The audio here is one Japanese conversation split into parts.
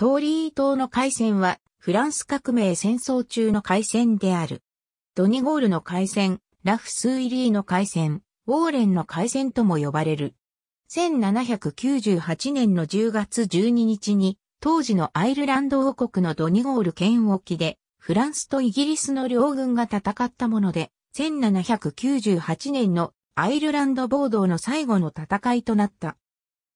トーリー島の海戦は、フランス革命戦争中の海戦である。ドニゴールの海戦、ラフスーイリーの海戦、ウォーレンの海戦とも呼ばれる。1798年の10月12日に、当時のアイルランド王国のドニゴール県沖で、フランスとイギリスの両軍が戦ったもので、1798年のアイルランド暴動の最後の戦いとなった。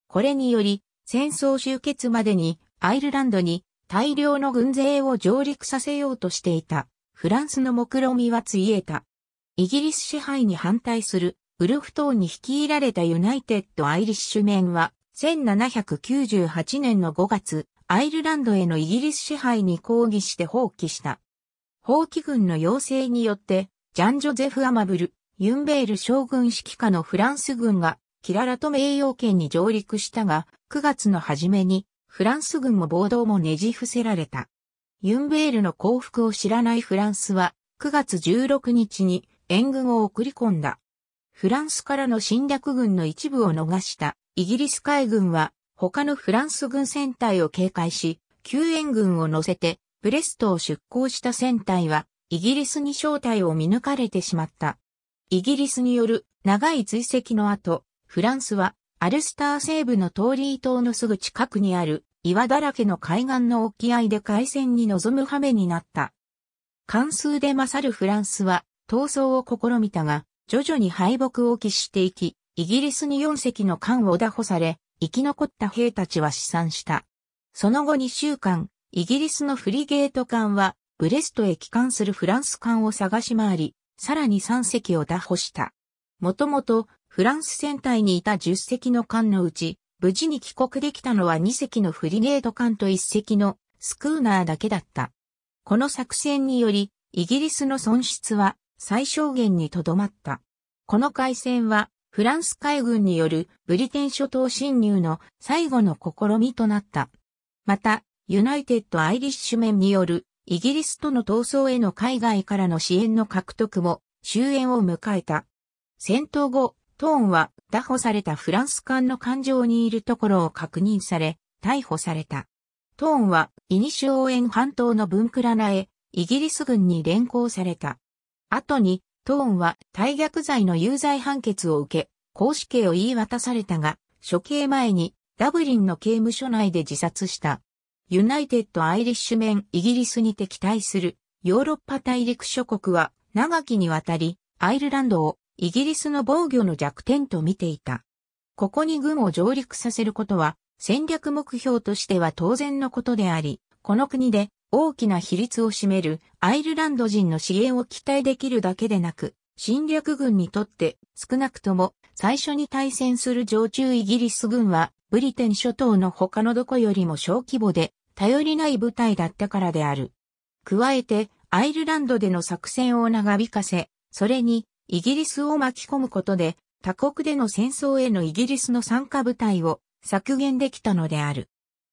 これにより、戦争終結までにアイルランドに大量の軍勢を上陸させようとしていた。フランスの目論見はついえた。イギリス支配に反対するウルフ島に率いられたユナイテッド・アイリッシュメンは1798年の5月、アイルランドへのイギリス支配に抗議して放棄した。放棄軍の要請によって、ジャン・ジョゼフ・アマブル、ユンベール将軍指揮下のフランス軍がキララと名誉圏に上陸したが、9月の初めにフランス軍も暴動もねじ伏せられた。ユンベールの降伏を知らないフランスは、9月16日に援軍を送り込んだ。フランスからの侵略軍の一部を逃したイギリス海軍は他のフランス軍船隊を警戒し、救援軍を乗せてブレストを出港した船隊はイギリスに正体を見抜かれてしまった。イギリスによる長い追跡の後、フランスはアルスター西部のトーリー島のすぐ近くにある岩だらけの海岸の沖合で海戦に臨む羽目になった。関数で勝るフランスは、闘争を試みたが、徐々に敗北を喫していき、イギリスに4隻の艦を打破され、生き残った兵たちは死産した。その後2週間、イギリスのフリゲート艦は、ブレストへ帰還するフランス艦を探し回り、さらに3隻を打破した。もともと、フランス船体にいた10隻の艦のうち、無事に帰国できたのは2隻のフリゲート艦と1隻のスクーナーだけだった。この作戦により、イギリスの損失は最小限にとどまった。この海戦は、フランス海軍によるブリテン諸島侵入の最後の試みとなった。また、ユナイテッド・アイリッシュメンによるイギリスとの闘争への海外からの支援の獲得も終焉を迎えた。戦闘後、トーンは打捕されたフランス艦の艦上にいるところを確認され、逮捕された。トーンはイニシオーエン半島のブンクラナへイギリス軍に連行された。後にトーンは退逆罪の有罪判決を受け、公死刑を言い渡されたが、処刑前にダブリンの刑務所内で自殺した。ユナイテッド・アイリッシュメン・イギリスに敵対するヨーロッパ大陸諸国は長きにわたりアイルランドをイギリスの防御の弱点と見ていた。ここに軍を上陸させることは戦略目標としては当然のことであり、この国で大きな比率を占めるアイルランド人の支援を期待できるだけでなく、侵略軍にとって少なくとも最初に対戦する常駐イギリス軍はブリテン諸島の他のどこよりも小規模で頼りない部隊だったからである。加えてアイルランドでの作戦を長引かせ、それにイギリスを巻き込むことで、他国での戦争へのイギリスの参加部隊を削減できたのである。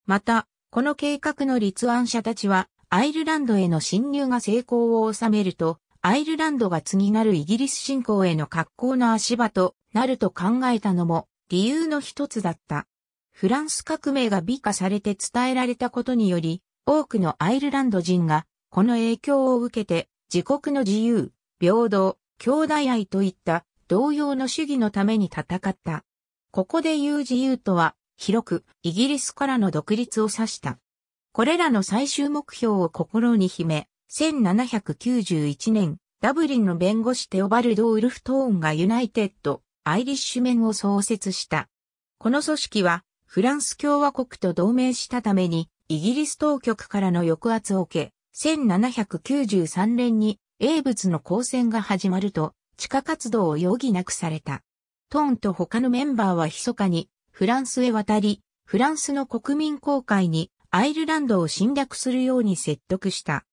また、この計画の立案者たちは、アイルランドへの侵入が成功を収めると、アイルランドが次なるイギリス侵攻への格好の足場となると考えたのも理由の一つだった。フランス革命が美化されて伝えられたことにより、多くのアイルランド人がこの影響を受けて自国の自由、平等、兄弟愛といった同様の主義のために戦った。ここで言う自由とは、広くイギリスからの独立を指した。これらの最終目標を心に秘め、1791年、ダブリンの弁護士テオバルド・ウルフトーンがユナイテッド・アイリッシュメンを創設した。この組織は、フランス共和国と同盟したために、イギリス当局からの抑圧を受け、1793年に英仏の交戦が始まると、地下活動を余儀なくされた。トーンと他のメンバーは密かにフランスへ渡り、フランスの国民公会にアイルランドを侵略するように説得した。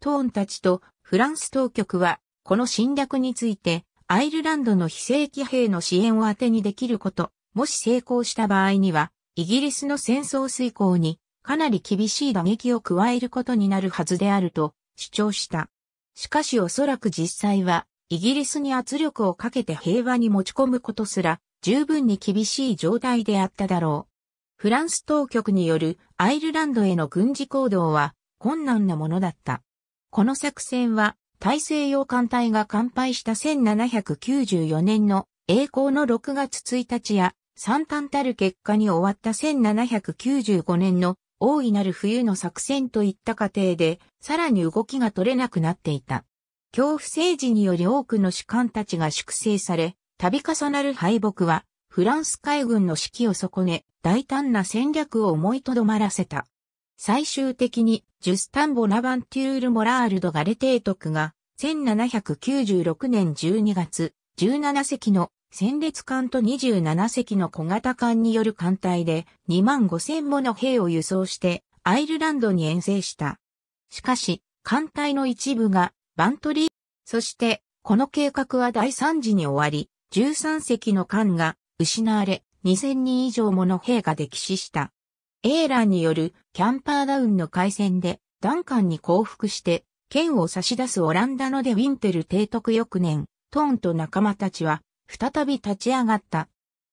トーンたちとフランス当局は、この侵略について、アイルランドの非正規兵の支援を当てにできること、もし成功した場合には、イギリスの戦争遂行にかなり厳しい打撃を加えることになるはずであると主張した。しかしおそらく実際は、イギリスに圧力をかけて平和に持ち込むことすら、十分に厳しい状態であっただろう。フランス当局によるアイルランドへの軍事行動は困難なものだった。この作戦は、大西洋艦隊が完敗した1794年の栄光の6月1日や、惨憺たる結果に終わった1795年の大いなる冬の作戦といった過程で、さらに動きが取れなくなっていた。恐怖政治により多くの士官たちが粛清され、度重なる敗北は、フランス海軍の士気を損ね、大胆な戦略を思いとどまらせた。最終的に、ジュスタン・ボナバンテュール・モラールド・ガレ提督が、1796年12月、17隻の戦列艦と27隻の小型艦による艦隊で2万5千もの兵を輸送してアイルランドに遠征した。しかし、艦隊の一部がバントリー、そしてこの計画は第3次に終わり、13隻の艦が失われ、2000人以上もの兵が溺死した。エーランによるキャンパーダウンの海戦で、ダンに降伏して、剣を差し出すオランダのデ・ウィンテル提督翌年、トーンと仲間たちは再び立ち上がった。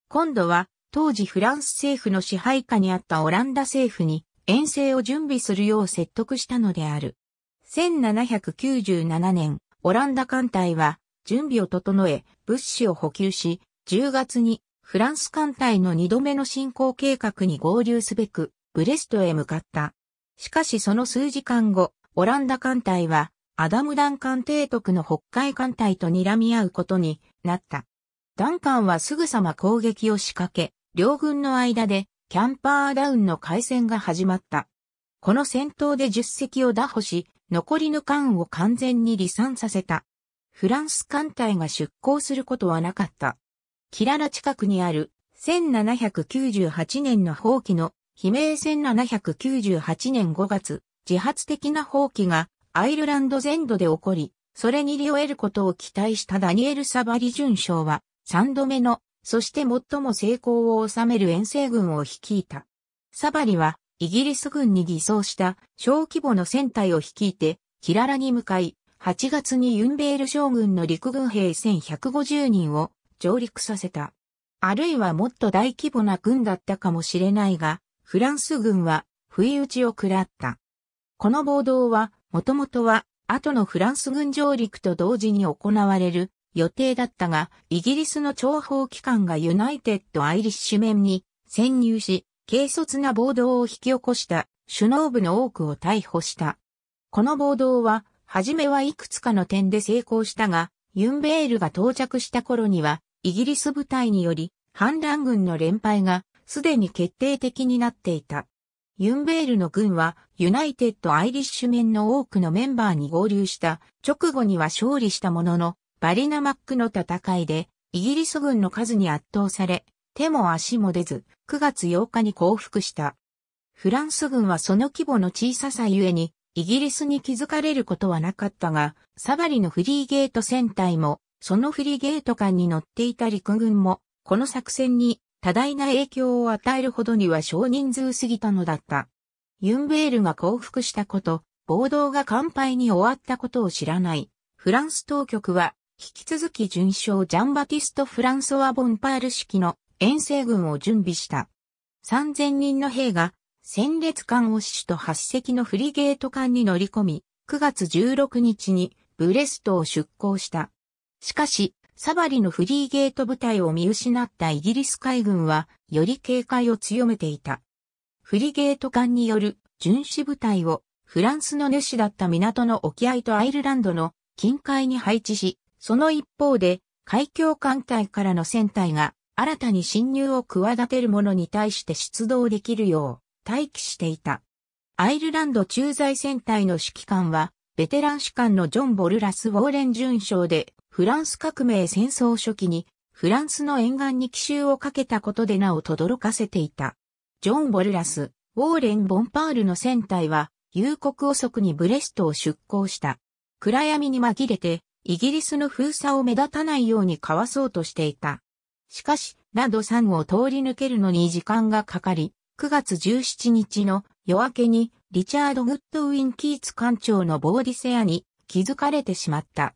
今度は、当時フランス政府の支配下にあったオランダ政府に遠征を準備するよう説得したのである。1797年、オランダ艦隊は準備を整え、物資を補給し、10月にフランス艦隊の2度目の進行計画に合流すべく、ブレストへ向かった。しかしその数時間後、オランダ艦隊はアダムダン艦提督の北海艦隊と睨み合うことになった。ダンカンはすぐさま攻撃を仕掛け、両軍の間でキャンパーダウンの回戦が始まった。この戦闘で十隻を打破し、残りの艦を完全に離散させた。フランス艦隊が出港することはなかった。キララ近くにある1798年の放棄の悲鳴1798年5月、自発的な放棄がアイルランド全土で起こり、それに利を得ることを期待したダニエル・サバリ准将は、三度目の、そして最も成功を収める遠征軍を率いた。サバリは、イギリス軍に偽装した小規模の戦隊を率いて、キララに向かい、8月にユンベール将軍の陸軍兵1150人を上陸させた。あるいはもっと大規模な軍だったかもしれないが、フランス軍は不意打ちを食らった。この暴動は、もともとは、後のフランス軍上陸と同時に行われる予定だったが、イギリスの諜報機関がユナイテッド・アイリッシュ面に潜入し、軽率な暴動を引き起こした首脳部の多くを逮捕した。この暴動は、初めはいくつかの点で成功したが、ユンベールが到着した頃には、イギリス部隊により、反乱軍の連敗が、すでに決定的になっていた。ユンベールの軍は、ユナイテッド・アイリッシュ面の多くのメンバーに合流した、直後には勝利したものの、バリナマックの戦いで、イギリス軍の数に圧倒され、手も足も出ず、9月8日に降伏した。フランス軍はその規模の小ささゆえに、イギリスに気づかれることはなかったが、サバリのフリーゲート戦隊も、そのフリーゲート艦に乗っていた陸軍も、この作戦に多大な影響を与えるほどには少人数過ぎたのだった。ユンベールが降伏したこと、暴動が乾杯に終わったことを知らない。フランス当局は引き続き順将ジャンバティスト・フランソワ・ボンパール式の遠征軍を準備した。3000人の兵が、戦列艦を死守と8隻のフリゲート艦に乗り込み、9月16日にブレストを出港した。しかし、サバリのフリーゲート部隊を見失ったイギリス海軍は、より警戒を強めていた。フリゲート艦による巡視部隊を、フランスの主だった港の沖合とアイルランドの近海に配置し、その一方で、海峡艦隊からの船隊が新たに侵入を企てる者に対して出動できるよう待機していた。アイルランド駐在船隊の指揮官は、ベテラン士官のジョン・ボルラス・ウォーレン准将で、フランス革命戦争初期に、フランスの沿岸に奇襲をかけたことで名を轟かせていた。ジョン・ボルラス、ウォーレン・ボンパールの船隊は、夕刻遅くにブレストを出港した。暗闇に紛れて、イギリスの封鎖を目立たないようにかわそうとしていた。しかし、ラド3を通り抜けるのに時間がかかり、9月17日の夜明けにリチャード・グッドウィン・キーツ艦長のボーディセアに気づかれてしまった。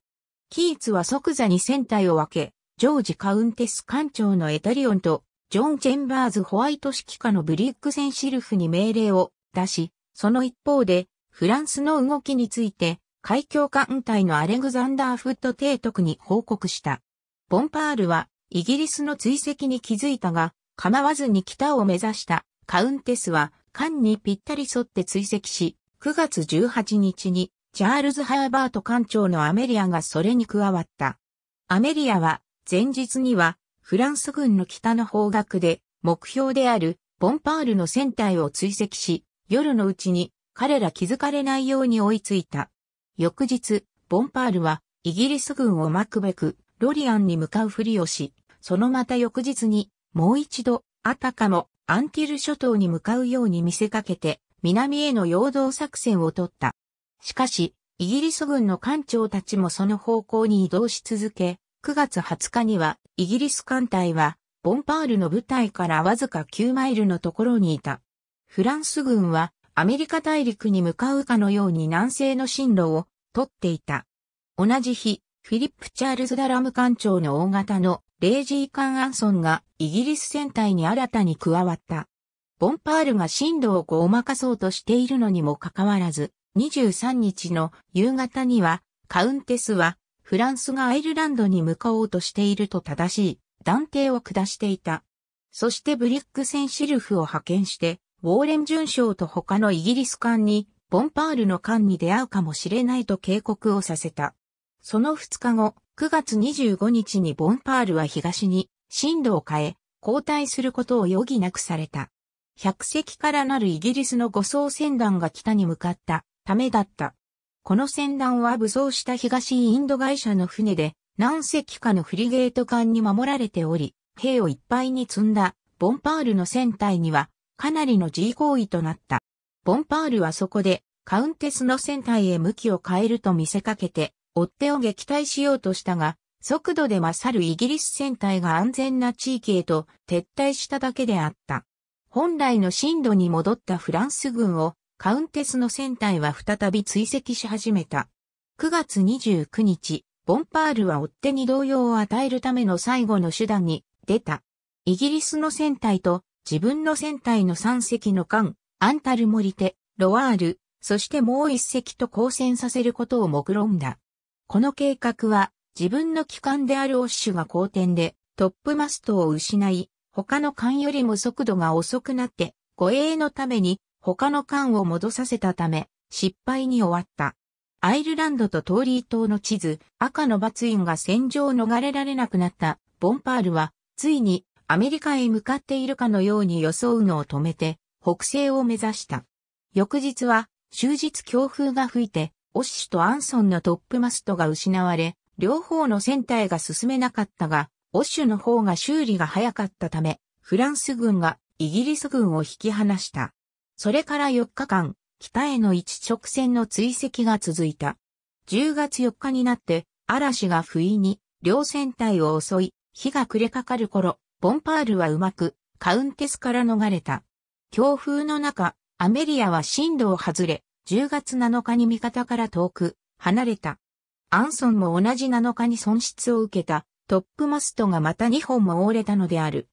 キーツは即座に船体を分け、ジョージ・カウンテス艦長のエタリオンと、ジョン・チェンバーズ・ホワイト指揮下のブリックセンシルフに命令を出し、その一方で、フランスの動きについて、海峡艦隊のアレグザンダー・フッド提督に報告した。ボンパールは、イギリスの追跡に気づいたが、構わずに北を目指したカウンテスは、艦にぴったり沿って追跡し、9月18日に、チャールズ・ハーバート艦長のアメリアがそれに加わった。アメリアは、前日には、フランス軍の北の方角で、目標である、ボンパールの船体を追跡し、夜のうちに、彼ら気づかれないように追いついた。翌日、ボンパールは、イギリス軍を巻くべく、ロリアンに向かうふりをし、そのまた翌日に、もう一度、あたかも、アンティル諸島に向かうように見せかけて、南への陽動作戦を取った。しかし、イギリス軍の艦長たちもその方向に移動し続け、9月20日には、イギリス艦隊は、ボンパールの部隊からわずか9マイルのところにいた。フランス軍は、アメリカ大陸に向かうかのように南西の進路を取っていた。同じ日、フィリップ・チャールズ・ダラム艦長の大型のレイジー・カン・アンソンがイギリス戦隊に新たに加わった。ボンパールが進路をごまかそうとしているのにもかかわらず、23日の夕方には、カウンテスは、フランスがアイルランドに向かおうとしていると正しい断定を下していた。そしてブリックセンシルフを派遣して、ウォーレン準将と他のイギリス艦に、ボンパールの艦に出会うかもしれないと警告をさせた。その2日後、9月25日にボンパールは東に進路を変え、交代することを余儀なくされた。百隻からなるイギリスの護送船団が北に向かったためだった。この船団は武装した東インド会社の船で何隻かのフリゲート艦に守られており、兵をいっぱいに積んだボンパールの船体にはかなりの G 行為となった。ボンパールはそこで、カウンテスの船体へ向きを変えると見せかけて、追っ手を撃退しようとしたが、速度で勝るイギリス船体が安全な地域へと撤退しただけであった。本来の進路に戻ったフランス軍をカウンテスの船体は再び追跡し始めた。9月29日、ボンパールは追っ手に動揺を与えるための最後の手段に出た。イギリスの船体と自分の船体の3隻の艦、アンタルモリテ、ロワール、そしてもう1隻と交戦させることを目論んだ。この計画は、自分の機関であるオッシュが好転で、トップマストを失い、他の艦よりも速度が遅くなって、護衛のために他の艦を戻させたため、失敗に終わった。アイルランドとトーリー島の地図、赤のバツインが戦場を逃れられなくなったボンパールは、ついにアメリカへ向かっているかのように装うのを止めて、北西を目指した。翌日は、終日強風が吹いて、オッシュとアンソンのトップマストが失われ、両方の船体が進めなかったが、オッシュの方が修理が早かったため、フランス軍がイギリス軍を引き離した。それから4日間、北への一直線の追跡が続いた。10月4日になって、嵐が不意に、両船体を襲い、火が暮れかかる頃、ボンパールはうまく、カウンテスから逃れた。強風の中、アメリアは進路を外れ、10月7日に味方から遠く、離れた。アンソンも同じ7日に損失を受けた、トップマストがまた2本も折れたのである。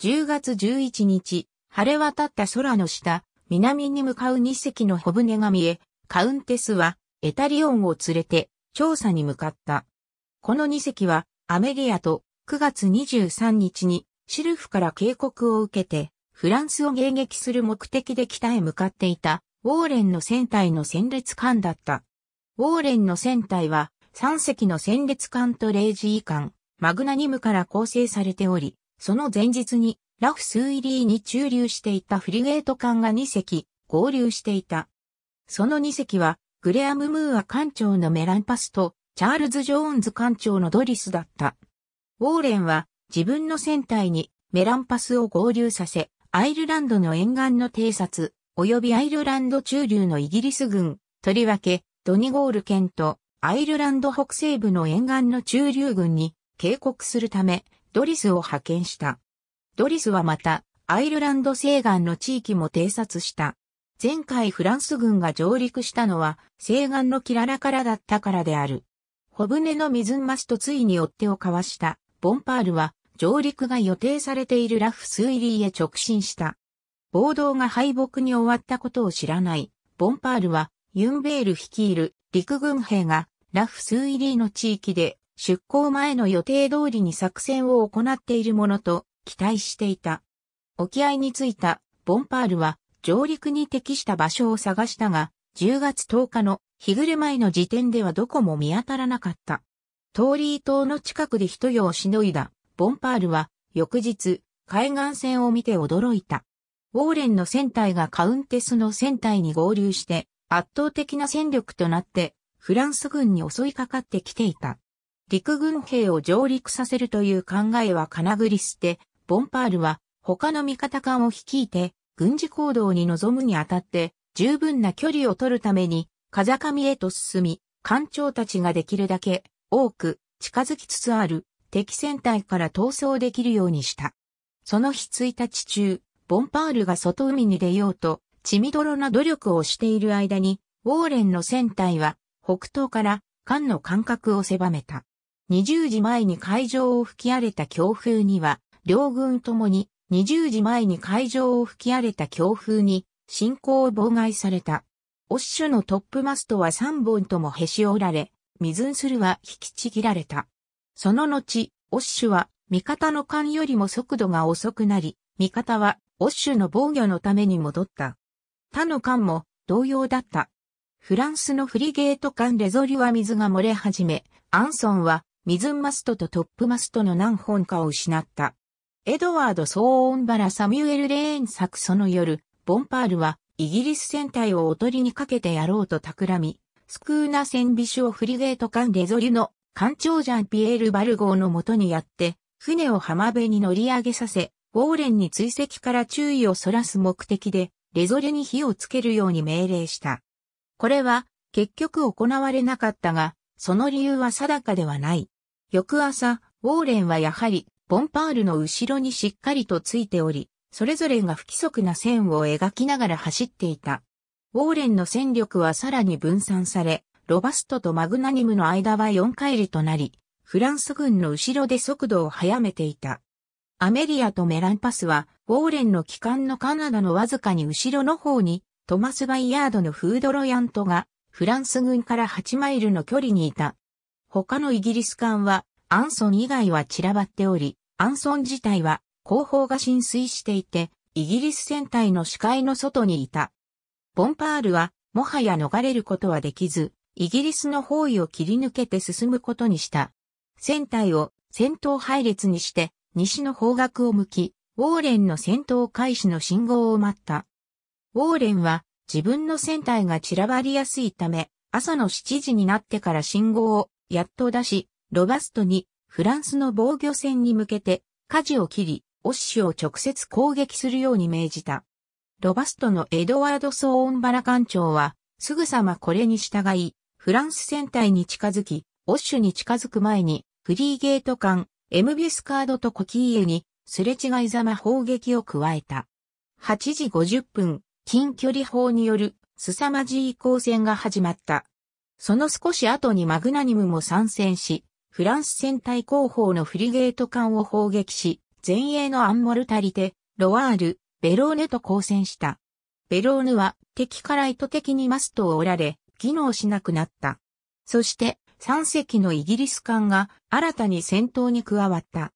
10月11日、晴れ渡った空の下、南に向かう2隻の小船が見え、カウンテスは、エタリオンを連れて、調査に向かった。この2隻は、アメリアと9月23日にシルフから警告を受けて、フランスを迎撃する目的で北へ向かっていた、ウォーレンの船隊の戦列艦だった。ウォーレンの船隊は、3隻の戦列艦とレ時ジー艦、マグナニムから構成されており、その前日に、ラフスーイリーに駐留していたフリゲート艦が2隻、合流していた。その2隻は、グレアム・ムーア艦長のメランパスと、チャールズ・ジョーンズ艦長のドリスだった。ウォーレンは、自分の船体にメランパスを合流させ、アイルランドの沿岸の偵察、及びアイルランド中流のイギリス軍、とりわけ、ドニゴール県とアイルランド北西部の沿岸の中流軍に警告するため、ドリスを派遣した。ドリスはまた、アイルランド西岸の地域も偵察した。前回フランス軍が上陸したのは西岸のキララからだったからである。小舟の水増しとついに追っ手を交わしたボンパールは上陸が予定されているラフスイリーへ直進した。暴動が敗北に終わったことを知らない、ボンパールは、ユンベール率いる陸軍兵が、ラフスイリーの地域で、出港前の予定通りに作戦を行っているものと、期待していた。沖合に着いた、ボンパールは、上陸に適した場所を探したが、10月10日の日暮れ前の時点ではどこも見当たらなかった。通り島の近くで一夜をしのいだ。ボンパールは翌日、海岸線を見て驚いた。ウォーレンの船体がカウンテスの船体に合流して圧倒的な戦力となってフランス軍に襲いかかってきていた。陸軍兵を上陸させるという考えはかなぐり捨て、ボンパールは他の味方艦を率いて軍事行動に臨むにあたって十分な距離を取るために風上へと進み、艦長たちができるだけ多く近づきつつある敵戦隊から逃走できるようにした。その日1日中、ボンパールが外海に出ようと、血みどろな努力をしている間に、ウォーレンの戦隊は、北東から艦の間隔を狭めた。20時前に海上を吹き荒れた強風には、両軍ともに20時前に海上を吹き荒れた強風に進行を妨害された。オッシュのトップマストは3本ともへし折られ、水ンスルは引きちぎられた。その後、オッシュは味方の艦よりも速度が遅くなり、味方はオッシュの防御のために戻った。他の艦も同様だった。フランスのフリゲート艦レゾリュは水が漏れ始め、アンソンは水マストとトップマストの何本かを失った。エドワード・ソーオンバラ・サミュエル・レーン作その夜、ボンパールはイギリス戦隊をおとりにかけてやろうと企み、スクーナ戦備所フリゲート艦レゾリュの艦長ジャンピエール・バルゴーのもとにやって、船を浜辺に乗り上げさせ、ウォーレンに追跡から注意をそらす目的で、レゾレに火をつけるように命令した。これは、結局行われなかったが、その理由は定かではない。翌朝、ウォーレンはやはり、ボンパールの後ろにしっかりとついており、それぞれが不規則な線を描きながら走っていた。ウォーレンの戦力はさらに分散され、ロバストとマグナニムの間は4回りとなり、フランス軍の後ろで速度を速めていた。アメリアとメランパスは、ウォーレンの機関のカナダのわずかに後ろの方に、トマス・バイヤードのフードロヤントが、フランス軍から8マイルの距離にいた。他のイギリス艦は、アンソン以外は散らばっており、アンソン自体は、後方が浸水していて、イギリス船体の視界の外にいた。ボンパールは、もはや逃れることはできず、イギリスの包囲を切り抜けて進むことにした。船体を戦闘配列にして西の方角を向き、ウォーレンの戦闘開始の信号を待った。ウォーレンは自分の船体が散らばりやすいため、朝の7時になってから信号をやっと出し、ロバストにフランスの防御船に向けて舵を切り、オッシュを直接攻撃するように命じた。ロバストのエドワード・ソーンバラ艦長は、すぐさまこれに従い、フランス戦隊に近づき、オッシュに近づく前に、フリーゲート艦、エムビスカードとコキーエに、すれ違いざま砲撃を加えた。8時50分、近距離砲による、凄まじい光戦が始まった。その少し後にマグナニムも参戦し、フランス戦隊後方のフリゲート艦を砲撃し、前衛のアンモルタリテ、ロワール、ベローネと交戦した。ベローヌは敵から意図的にマストを折られ、機能しなくなった。そして3隻のイギリス艦が新たに戦闘に加わった。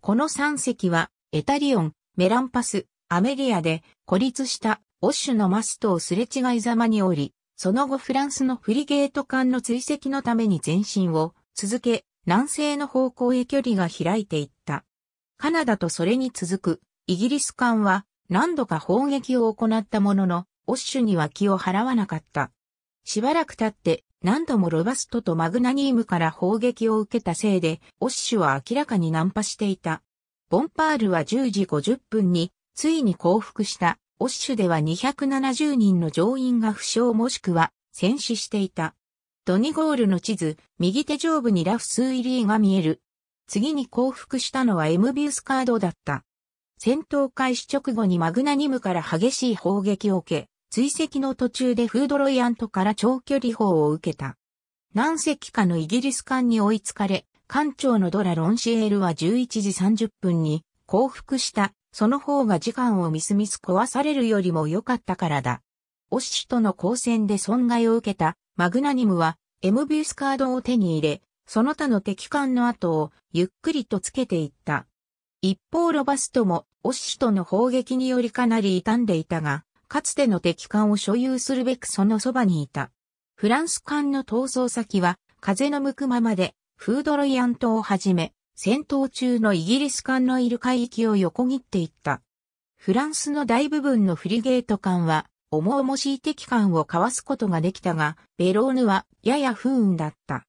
この3隻はエタリオン、メランパス、アメリアで孤立したオッシュのマストをすれ違いざまにおり、その後フランスのフリゲート艦の追跡のために前進を続け、南西の方向へ距離が開いていった。カナダとそれに続くイギリス艦は何度か砲撃を行ったものの、オッシュには気を払わなかった。しばらく経って何度もロバストとマグナニームから砲撃を受けたせいで、オッシュは明らかに難破していた。ボンパールは10時50分に、ついに降伏した。オッシュでは270人の乗員が負傷もしくは戦死していた。ドニゴールの地図、右手上部にラフスーイリーが見える。次に降伏したのはエムビウスカードだった。戦闘開始直後にマグナニムから激しい砲撃を受け、追跡の途中でフードロイアントから長距離砲を受けた。何隻かのイギリス艦に追いつかれ、艦長のドラ・ロンシエールは11時30分に降伏した。その方が時間をみすみす壊されるよりも良かったからだ。オシシとの交戦で損害を受けたマグナニムはエムビウスカードを手に入れ、その他の敵艦の後をゆっくりとつけていった。一方ロバストもオシシとの砲撃によりかなり傷んでいたが、かつての敵艦を所有するべくそのそばにいた。フランス艦の逃走先は、風の向くままで、フードロイアン島をはじめ、戦闘中のイギリス艦のいる海域を横切っていった。フランスの大部分のフリゲート艦は、重々しい敵艦をかわすことができたが、ベローヌはやや不運だった。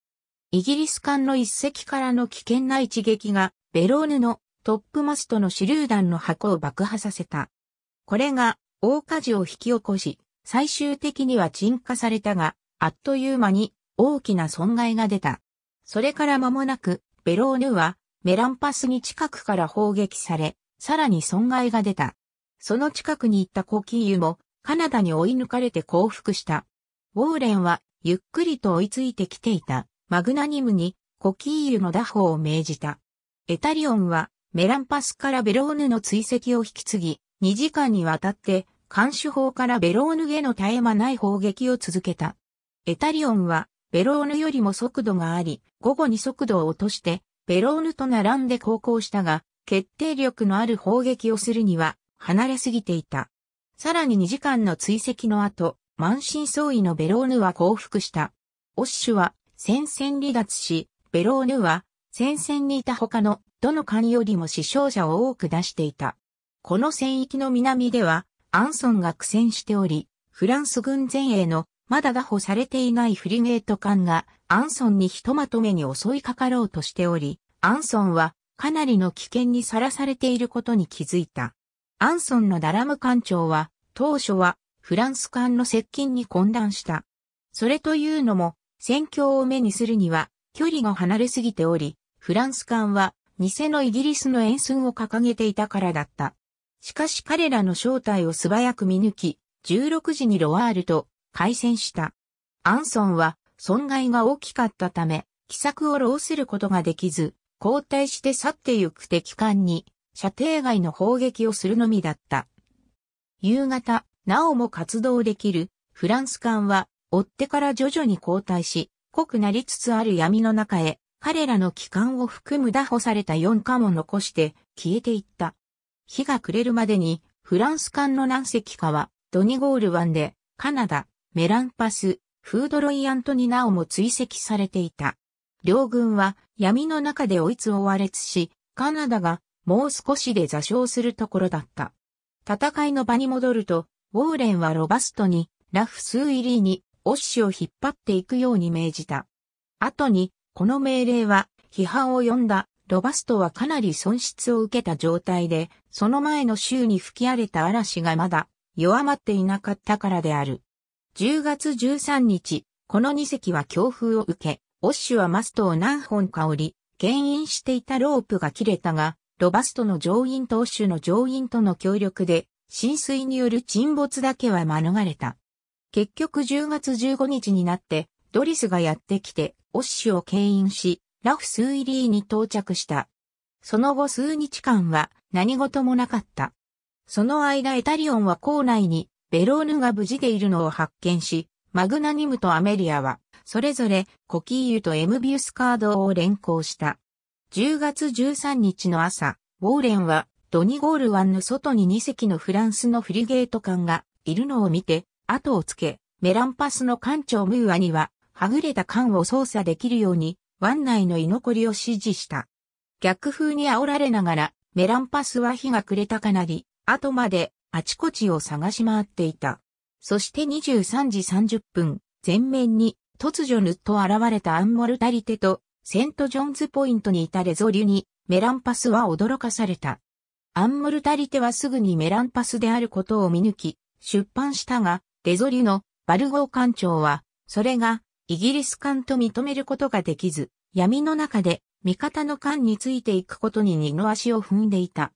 イギリス艦の一隻からの危険な一撃が、ベローヌのトップマストの手榴弾の箱を爆破させた。これが大火事を引き起こし、最終的には鎮火されたが、あっという間に大きな損害が出た。それから間もなく、ベローヌはメランパスに近くから砲撃され、さらに損害が出た。その近くに行ったコキーユもカナダに追い抜かれて降伏した。ウォーレンはゆっくりと追いついてきていたマグナニムにコキーユの打法を命じた。エタリオンはメランパスからベローヌの追跡を引き継ぎ、2時間にわたって、監守砲からベローヌへの絶え間ない砲撃を続けた。エタリオンは、ベローヌよりも速度があり、午後に速度を落として、ベローヌと並んで航行したが、決定力のある砲撃をするには、離れすぎていた。さらに2時間の追跡の後、満身創痍のベローヌは降伏した。オッシュは戦線離脱し、ベローヌは戦線にいた他のどの艦よりも死傷者を多く出していた。この戦域の南では、アンソンが苦戦しており、フランス軍前衛のまだ打破されていないフリゲート艦がアンソンにひとまとめに襲いかかろうとしており、アンソンはかなりの危険にさらされていることに気づいた。アンソンのダラム艦長は当初はフランス艦の接近に混乱した。それというのも戦況を目にするには距離が離れすぎており、フランス艦は偽のイギリスの円寸を掲げていたからだった。しかし彼らの正体を素早く見抜き、16時にロワールと開戦した。アンソンは損害が大きかったため、奇策を浪することができず、交代して去ってゆく敵艦に、射程外の砲撃をするのみだった。夕方、なおも活動できるフランス艦は、追ってから徐々に後退し、濃くなりつつある闇の中へ、彼らの機関を含む打破された4艦を残して消えていった。日が暮れるまでに、フランス艦の何隻かは、ドニゴール湾で、カナダ、メランパス、フードロイアントになおも追跡されていた。両軍は闇の中で追いつ追われつし、カナダがもう少しで座礁するところだった。戦いの場に戻ると、ウォーレンはロバストに、ラフスーイリーに、オッシュを引っ張っていくように命じた。後に、この命令は批判を呼んだロバストはかなり損失を受けた状態で、その前の週に吹き荒れた嵐がまだ弱まっていなかったからである。10月13日、この2隻は強風を受け、オッシュはマストを何本か折り、牽引していたロープが切れたが、ロバストの乗員とオッシュの乗員との協力で、浸水による沈没だけは免れた。結局10月15日になって、ドリスがやってきて、オッシュを牽引し、ラフスイリーに到着した。その後数日間は何事もなかった。その間エタリオンは校内にベローヌが無事でいるのを発見し、マグナニムとアメリアは、それぞれコキーユとエムビウスカードを連行した。10月13日の朝、ウォーレンはドニゴール湾の外に2隻のフランスのフリゲート艦がいるのを見て、後をつけ、メランパスの艦長ムーアには、はぐれた艦を操作できるように湾内の居残りを支持した。逆風に煽られながら、メランパスは日が暮れたかなり、後まであちこちを探し回っていた。そして23時30分、前面に突如ぬっと現れたアンモルタリテとセントジョンズポイントにいたレゾリュにメランパスは驚かされた。アンモルタリテはすぐにメランパスであることを見抜き、出版したが、レゾリュのバルゴー艦長は、それがイギリス艦と認めることができず、闇の中で味方の艦についていくことに二の足を踏んでいた。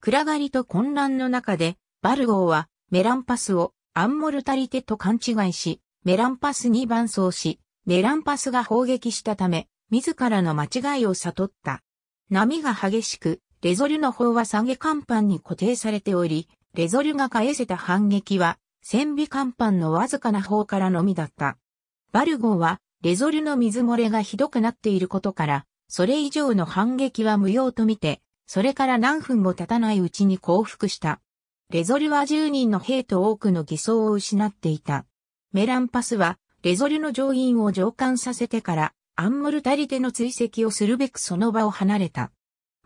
暗がりと混乱の中で、バルゴーはメランパスをアンモルタリテと勘違いし、メランパスに伴走し、メランパスが砲撃したため、自らの間違いを悟った。波が激しく、レゾルの方は下げ甲板に固定されており、レゾルが返せた反撃は、戦備甲板のわずかな方からのみだった。バルゴは、レゾルの水漏れがひどくなっていることから、それ以上の反撃は無用とみて、それから何分も経たないうちに降伏した。レゾルは10人の兵と多くの偽装を失っていた。メランパスは、レゾルの乗員を上官させてから、アンモルタリテの追跡をするべくその場を離れた。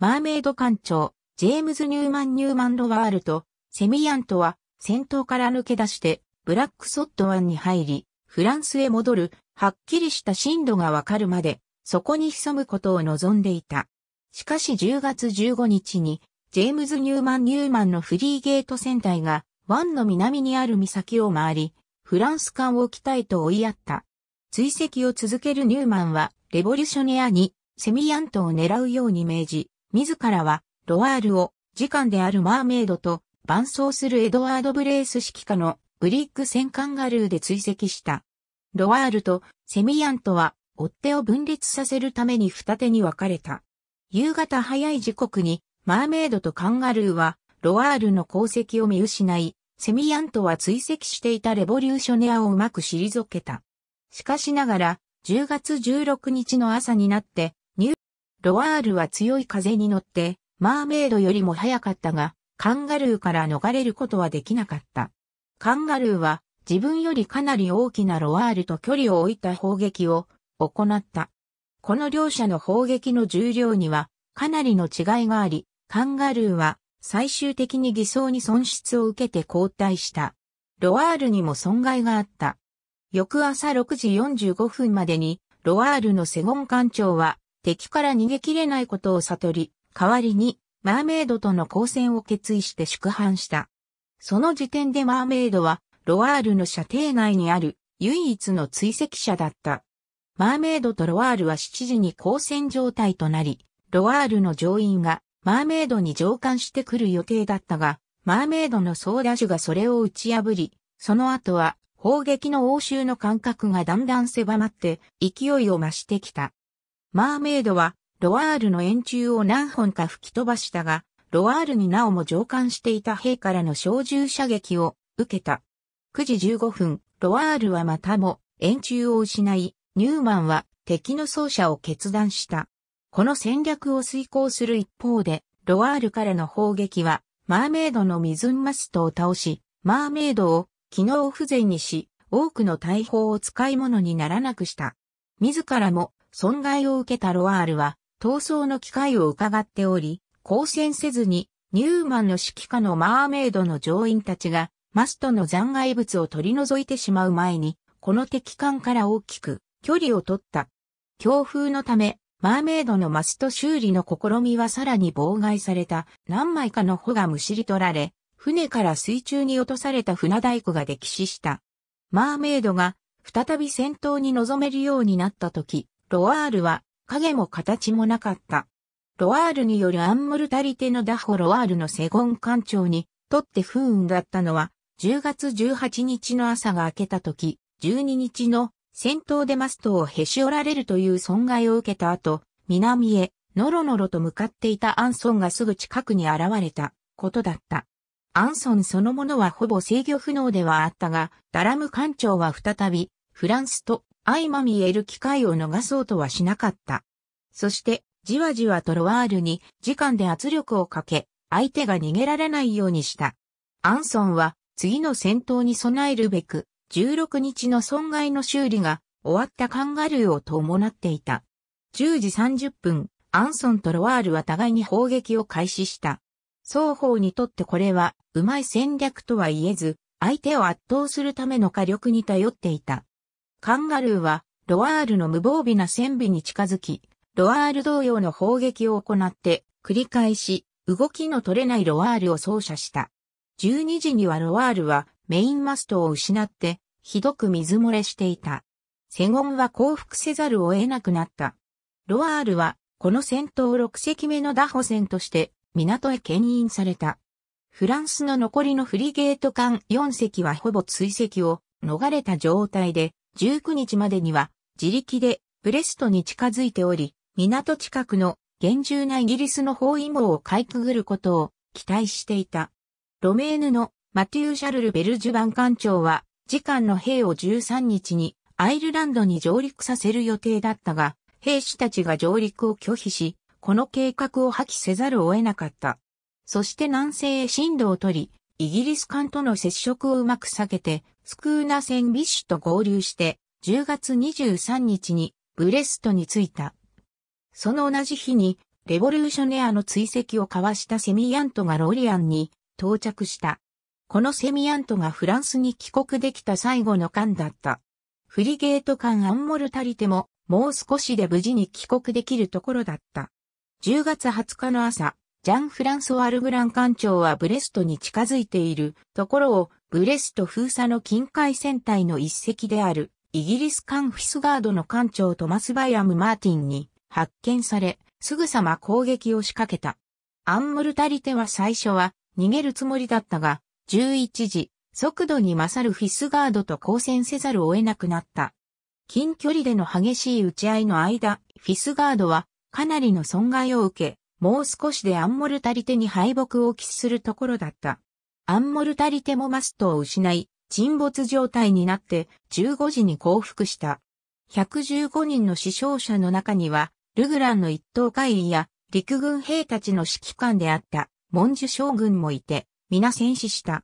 マーメイド艦長、ジェームズ・ニューマン・ニューマン・ロワールと、セミヤントは、戦闘から抜け出して、ブラックソット湾に入り、フランスへ戻る、はっきりした進路がわかるまで、そこに潜むことを望んでいた。しかし10月15日に、ジェームズ・ニューマン・ニューマンのフリーゲート船隊が、湾の南にある岬を回り、フランス艦を北へと追いやった。追跡を続けるニューマンは、レボリュショネアに、セミアントを狙うように命じ、自らは、ロワールを、時間であるマーメイドと、伴走するエドワード・ブレース指揮下のブリック戦カンガルーで追跡した。ロワールとセミヤンとは追っ手を分裂させるために二手に分かれた。夕方早い時刻にマーメイドとカンガルーはロワールの功績を見失い、セミヤントは追跡していたレボリューショネアをうまく退けた。しかしながら、10月16日の朝になって、ニュー、ロワールは強い風に乗って、マーメイドよりも早かったが、カンガルーから逃れることはできなかった。カンガルーは自分よりかなり大きなロワールと距離を置いた砲撃を行った。この両者の砲撃の重量にはかなりの違いがあり、カンガルーは最終的に偽装に損失を受けて交代した。ロワールにも損害があった。翌朝6時45分までに、ロワールのセゴン艦長は敵から逃げ切れないことを悟り、代わりにマーメイドとの交戦を決意して宿藩した。その時点でマーメイドは、ロワールの射程内にある唯一の追跡者だった。マーメイドとロワールは7時に交戦状態となり、ロワールの乗員がマーメイドに乗艦してくる予定だったが、マーメイドのソーダがそれを打ち破り、その後は砲撃の応酬の間隔がだんだん狭まって勢いを増してきた。マーメイドはロワールの円柱を何本か吹き飛ばしたが、ロワールになおも上官していた兵からの小銃射撃を受けた。9時15分、ロワールはまたも円柱を失い、ニューマンは敵の走者を決断した。この戦略を遂行する一方で、ロワールからの砲撃は、マーメイドの水マストを倒し、マーメイドを機能不全にし、多くの大砲を使い物にならなくした。自らも損害を受けたロワールは、逃走の機会を伺っており、交戦せずに、ニューマンの指揮下のマーメイドの乗員たちが、マストの残骸物を取り除いてしまう前に、この敵艦から大きく距離を取った。強風のため、マーメイドのマスト修理の試みはさらに妨害された何枚かの帆がむしり取られ、船から水中に落とされた船大工が溺死した。マーメイドが再び戦闘に臨めるようになった時、ロワールは影も形もなかった。ロワールによるアンモルタリテのダホロワールのセゴン艦長にとって不運だったのは、10月18日の朝が明けた時、12日の戦闘でマストをへし折られるという損害を受けた後、南へ、ノロノロと向かっていたアンソンがすぐ近くに現れたことだった。アンソンそのものはほぼ制御不能ではあったが、ダラム艦長は再び、フランスと相まみえる機会を逃そうとはしなかった。そして、じわじわとロワールに時間で圧力をかけ、相手が逃げられないようにした。アンソンは次の戦闘に備えるべく、16日の損害の修理が終わったカンガルーを伴っていた。10時30分、アンソンとロワールは互いに砲撃を開始した。双方にとってこれは、うまい戦略とは言えず、相手を圧倒するための火力に頼っていた。カンガルーは、ロワールの無防備な戦備に近づき、ロアール同様の砲撃を行って、繰り返し、動きの取れないロアールを操作した。12時にはロワールはメインマストを失って、ひどく水漏れしていた。セゴンは降伏せざるを得なくなった。ロワールは、この戦闘6隻目の打歩戦として、港へ牽引された。フランスの残りのフリゲート艦4隻はほぼ追跡を逃れた状態で、19日までには自力でブレストに近づいており、港近くの厳重なイギリスの包囲網をかいくぐることを期待していた。ロメーヌのマテュー・シャルル・ベルジュ番艦長は、次官の兵を13日にアイルランドに上陸させる予定だったが、兵士たちが上陸を拒否し、この計画を破棄せざるを得なかった。そして南西へ進路を取り、イギリス艦との接触をうまく避けて、スクーナ船ビッシュと合流して、10月23日にブレストに着いた。その同じ日に、レボリューショネアの追跡を交わしたセミアントがロリアンに到着した。このセミアントがフランスに帰国できた最後の艦だった。フリゲート艦アンモルタリテももう少しで無事に帰国できるところだった。10月20日の朝、ジャン・フランソワルグラン艦長はブレストに近づいているところをブレスト封鎖の近海戦隊の一隻であるイギリス艦フィスガードの艦長トマス・バイアム・マーティンに発見され、すぐさま攻撃を仕掛けた。アンムルタリテは最初は逃げるつもりだったが、11時、速度に勝るフィスガードと交戦せざるを得なくなった。近距離での激しい打ち合いの間、フィスガードはかなりの損害を受け、もう少しでアンモルタリテに敗北を喫するところだった。アンモルタリテもマストを失い、沈没状態になって15時に降伏した。115人の死傷者の中にはルグランの一等会員や陸軍兵たちの指揮官であった文殊将軍もいて、皆戦死した。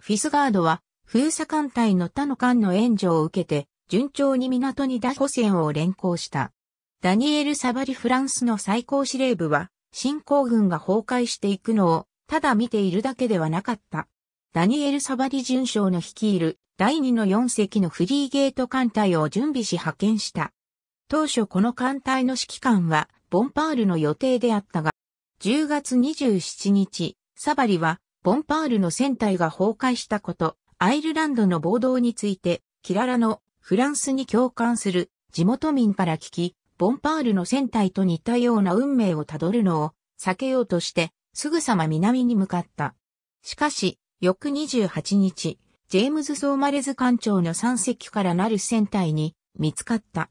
フィスガードは封鎖艦隊の他の艦の援助を受けて、順調に港にダホ船を連行した。ダニエル・サバリフランスの最高司令部は、新興軍が崩壊していくのを、ただ見ているだけではなかった。ダニエル・サバリ准将の率いる第2の4隻のフリーゲート艦隊を準備し派遣した。当初この艦隊の指揮官は、ボンパールの予定であったが、10月27日、サバリは、ボンパールの船体が崩壊したこと、アイルランドの暴動について、キララのフランスに共感する地元民から聞き、ボンパールの船体と似たような運命をたどるのを避けようとして、すぐさま南に向かった。しかし、翌28日、ジェームズ・ソーマレズ艦長の山隻からなる船体に見つかった。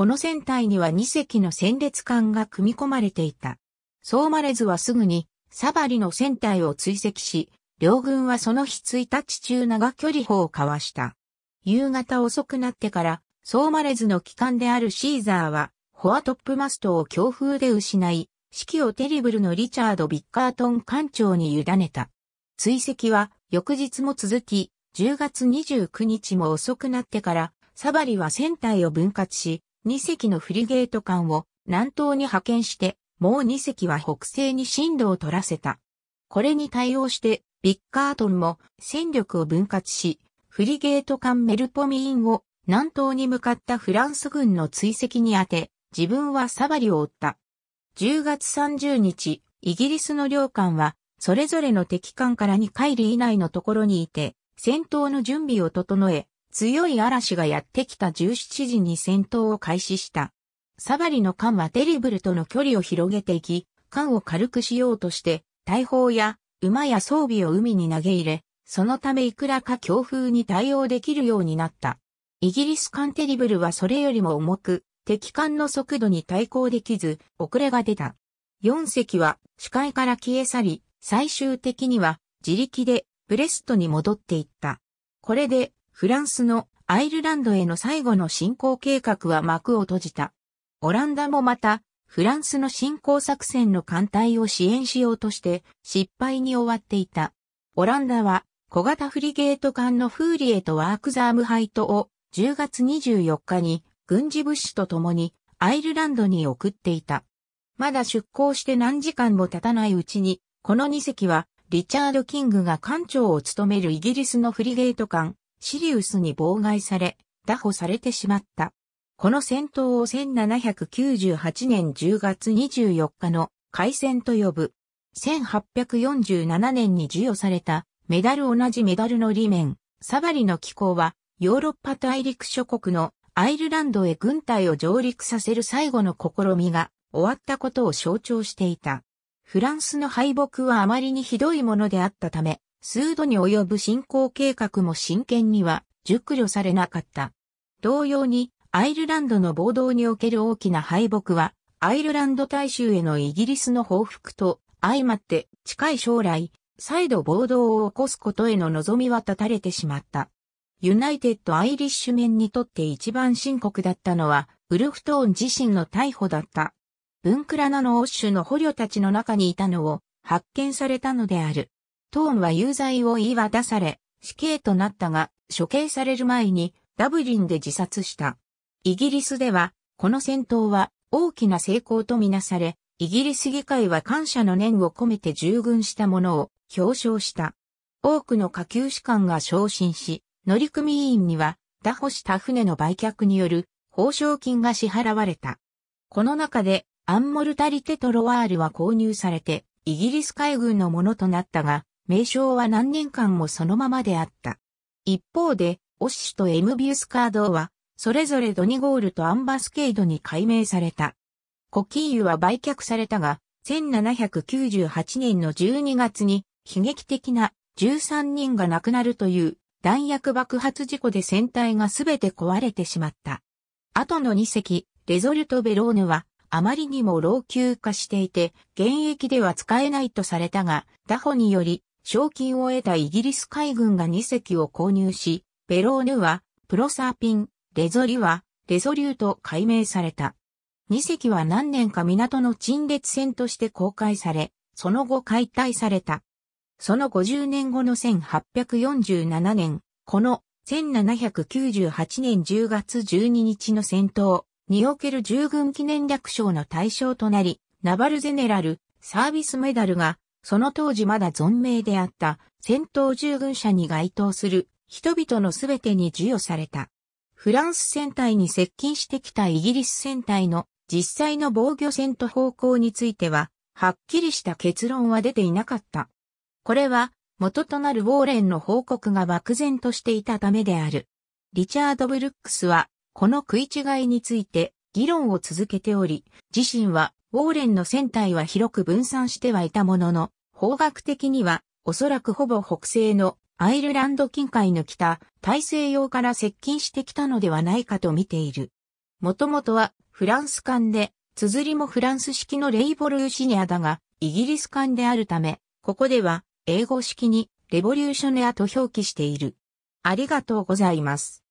この船体には2隻の戦列艦が組み込まれていた。ソーマレズはすぐにサバリの船体を追跡し、両軍はその日1日中長距離砲を交わした。夕方遅くなってから、ソーマレズの機関であるシーザーは、フォアトップマストを強風で失い、指揮をテリブルのリチャード・ビッカートン艦長に委ねた。追跡は翌日も続き、10月29日も遅くなってから、サバリは船体を分割し、2隻のフリゲート艦を南東に派遣して、もう2隻は北西に進路を取らせた。これに対応して、ビッカートンも戦力を分割し、フリゲート艦メルポミーンを南東に向かったフランス軍の追跡に当て、自分はサバリを追った。10月30日、イギリスの領艦は、それぞれの敵艦から2海里以内のところにいて、戦闘の準備を整え、強い嵐がやってきた17時に戦闘を開始した。サバリの艦はテリブルとの距離を広げていき、艦を軽くしようとして、大砲や馬や装備を海に投げ入れ、そのためいくらか強風に対応できるようになった。イギリス艦テリブルはそれよりも重く、敵艦の速度に対抗できず、遅れが出た。4隻は視界から消え去り、最終的には自力でブレストに戻っていった。これでフランスのアイルランドへの最後の侵攻計画は幕を閉じた。オランダもまた、フランスの侵攻作戦の艦隊を支援しようとして失敗に終わっていた。オランダは小型フリゲート艦のフーリエとワークザームハイトを10月24日に軍事物資と共にアイルランドに送っていた。まだ出港して何時間も経たないうちに、この2隻はリチャード・キングが艦長を務めるイギリスのフリゲート艦シリウスに妨害され、打破されてしまった。この戦闘を1798年10月24日の海戦と呼ぶ。1847年に授与されたメダル同じメダルの理念、サバリの機構はヨーロッパ大陸諸国のアイルランドへ軍隊を上陸させる最後の試みが終わったことを象徴していた。フランスの敗北はあまりにひどいものであったため、数度に及ぶ進行計画も真剣には熟慮されなかった。同様に、アイルランドの暴動における大きな敗北は、アイルランド大衆へのイギリスの報復と相まって近い将来、再度暴動を起こすことへの望みは立たれてしまった。ユナイテッド・アイリッシュ面にとって一番深刻だったのは、ウルフトーン自身の逮捕だった。ブンクラナのオッシュの捕虜たちの中にいたのを発見されたのである。トーンは有罪を言い渡され、死刑となったが、処刑される前にダブリンで自殺した。イギリスでは、この戦闘は大きな成功とみなされ、イギリス議会は感謝の念を込めて従軍したものを表彰した。多くの下級士官が昇進し、乗組員には、打保した船の売却による報奨金が支払われた。この中で、アンモルタリテトロワールは購入されて、イギリス海軍のものとなったが、名称は何年間もそのままであった。一方で、オッシュとエムビウスカードは、それぞれドニゴールとアンバスケードに改名された。コキーユは売却されたが、1798年の12月に悲劇的な13人が亡くなるという弾薬爆発事故で船体がすべて壊れてしまった。後の2隻、レゾルト・ベローヌはあまりにも老朽化していて、現役では使えないとされたが、打法により賞金を得たイギリス海軍が2隻を購入し、ベローヌは、プロサーピン、レゾリは、レゾリューと改名された。2隻は何年か港の陳列船として公開され、その後解体された。その50年後の1847年、この1798年10月12日の戦闘における従軍記念略称の対象となり、ナバルゼネラル、サービスメダルがその当時まだ存命であった戦闘従軍者に該当する人々のすべてに授与された。フランス戦隊に接近してきたイギリス戦隊の実際の防御戦と方向については、はっきりした結論は出ていなかった。これは、元となるウォーレンの報告が漠然としていたためである。リチャード・ブルックスは、この食い違いについて、議論を続けており、自身はウォーレンの船体は広く分散してはいたものの、方角的にはおそらくほぼ北西のアイルランド近海の北、大西洋から接近してきたのではないかと見ている。もともとはフランス艦で、綴りもフランス式のレイボルーシニアだが、イギリス艦であるため、ここでは英語式にレボリューショネアと表記している。ありがとうございます。